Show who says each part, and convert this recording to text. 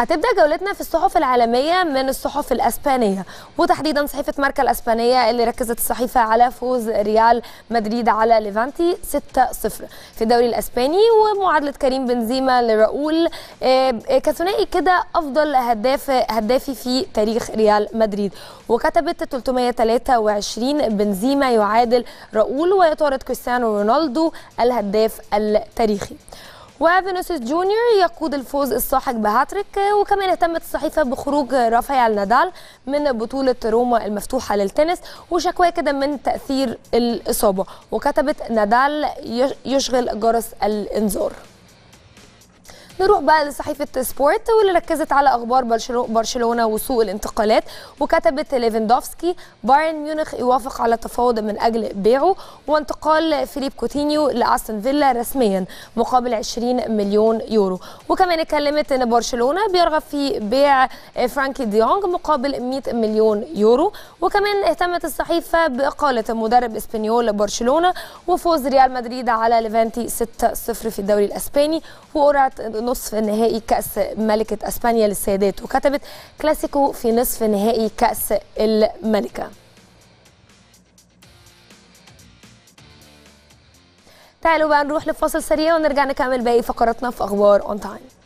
Speaker 1: هتبدا جولتنا في الصحف العالميه من الصحف الاسبانيه وتحديدا صحيفه ماركا الاسبانيه اللي ركزت الصحيفه على فوز ريال مدريد على ليفانتي 6-0 في الدوري الاسباني ومعادله كريم بنزيما لراؤول آه، آه، كثنائي كده افضل هداف هدافي في تاريخ ريال مدريد وكتبت 323 بنزيما يعادل راؤول ويطارد كريستيانو رونالدو الهداف التاريخي وفينيسيوس جونيور يقود الفوز الساحق بهاتريك وكمان اهتمت الصحيفة بخروج رافائيل نادال من بطولة روما المفتوحة للتنس وشكواه كده من تأثير الإصابة وكتبت نادال يشغل جرس الإنذار نروح بقى لصحيفه سبورت واللي ركزت على اخبار برشلونه وسوق الانتقالات وكتبت ليفاندوفسكي بايرن ميونخ يوافق على تفاوض من اجل بيعه وانتقال فيليب كوتينيو لاستون فيلا رسميا مقابل 20 مليون يورو وكمان اتكلمت ان برشلونه بيرغب في بيع فرانكي ديونج مقابل 100 مليون يورو وكمان اهتمت الصحيفه باقاله مدرب اسبانيول برشلونه وفوز ريال مدريد على ليفانتي 6-0 في الدوري الاسباني وقرعه نصف نهائي كأس ملكة أسبانيا للسيدات وكتبت كلاسيكو في نصف نهائي كأس الملكة تعالوا بقى نروح لفاصل سريع ونرجع نكمل باقي فقراتنا في أخبار أون تايم